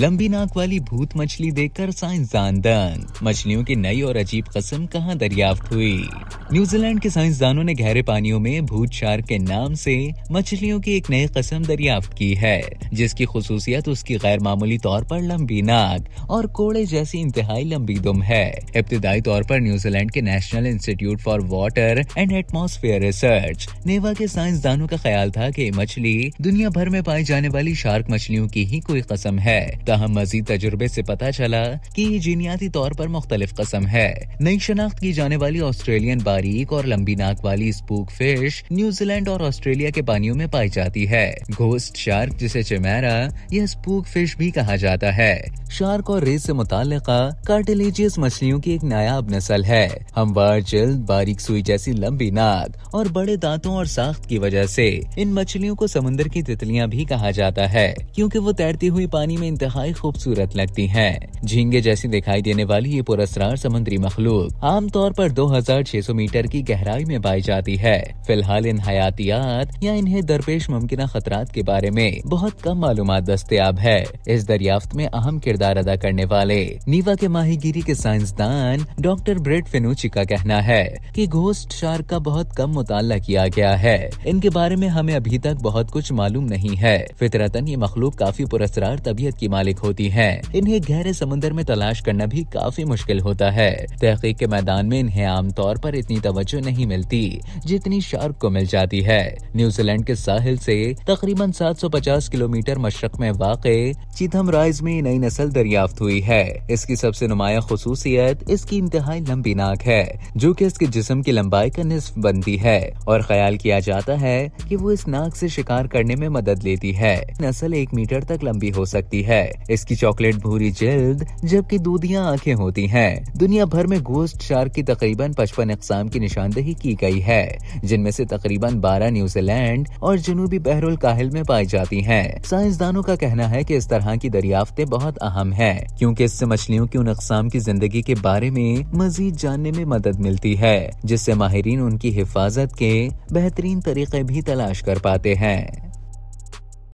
लंबी नाक वाली भूत मछली देखकर साइंसदान दंग मछलियों की नई और अजीब कसम कहाँ दरियाफ्त हुई न्यूजीलैंड के साइंसदानों ने गहरे पानियों में भूत शार्क के नाम से मछलियों की एक नई कसम दरियाफ्त की है जिसकी खसूसियत उसकी गैर मामूली तौर पर लंबी नाक और कोड़े जैसी इंतहाई लंबी दुम है इब्तदाई तौर पर न्यूजीलैंड के national institute for water and atmosphere research नेवा के साइंसदानों का ख्याल था की मछली दुनिया भर में पाई जाने वाली शार्क मछलियों की ही कोई कसम है तहम मजीद तजुर्बे ऐसी पता चला की ये जीनियाती तौर पर मुख्तलिफ कस्म है नई शनाख्त की जाने वाली ऑस्ट्रेलियन बारीक और लंबी नाक वाली स्पूक फिश न्यूजीलैंड और ऑस्ट्रेलिया के पानियों में पाई जाती है घोस्ट शार्क जिसे चमेरा यह स्पूक फिश भी कहा जाता है शार्क और रेस ऐसी मुताल कार्टिलेजियस मछलियों की एक नायाब नस्ल है हम हमवार जल्द बारीक सुई जैसी लम्बी नाक और बड़े दांतों और साख्त की वजह ऐसी इन मछलियों को समुद्र की तितलियां भी कहा जाता है क्यूँकी वो तैरती हुई पानी में इंतहा इंतहाई खूबसूरत लगती है झींगे जैसी दिखाई देने वाली ये पुरस्कार समुद्री मखलूक आमतौर पर 2600 मीटर की गहराई में पाई जाती है फिलहाल इन हयातियात या इन्हें दरपेश मुमकिन खतरात के बारे में बहुत कम मालूम दस्तियाब है इस दरियाफ्त में अहम किरदार अदा करने वाले नीवा के माहिगिरी के साइंसदान डॉक्टर ब्रेड फिनुची का कहना है कि घोस्ट शार्क का बहुत कम मुताल किया गया है इनके बारे में हमें अभी तक बहुत कुछ मालूम नहीं है फितरतन ये मखलूक काफी पुरस्कार तबीयत की मालिक होती है इन्हें गहरे समुन्द्र में तलाश करना भी काफी मुश्किल होता है तहकीक के मैदान में इन्हें आमतौर पर इतनी तवज्जो नहीं मिलती जितनी शार्क को मिल जाती है न्यूजीलैंड के साहिल से तकरीबन 750 किलोमीटर मशरक में वाक़ चिथम राइज में नई नस्ल दरियाफ्त हुई है इसकी सबसे नुमाया खसूसियत इसकी इंतहाई लंबी नाक है जो कि इसके जिस्म की लंबाई का निसफ बनती है और ख्याल किया जाता है कि वो इस नाक से शिकार करने में मदद लेती है नस्ल एक मीटर तक लंबी हो सकती है इसकी चॉकलेट भूरी जल्द जबकि दूधिया आंखें होती हैं। दुनिया भर में गोस्ट शार्क की तकरीबन पचपन अकसाम की निशानदेही की गई है जिनमें से तकरीबन बारह न्यूजीलैंड और जनूबी बहरुल काहिल में पाई जाती है साइंसदानों का कहना है की इस तरह की दरियाफ्तें बहुत अहम है क्योंकि इससे मछलियों की उन अकसाम की जिंदगी के बारे में मजीद जानने में मदद मिलती है जिससे माहरीन उनकी हिफाजत के बेहतरीन तरीके भी तलाश कर पाते हैं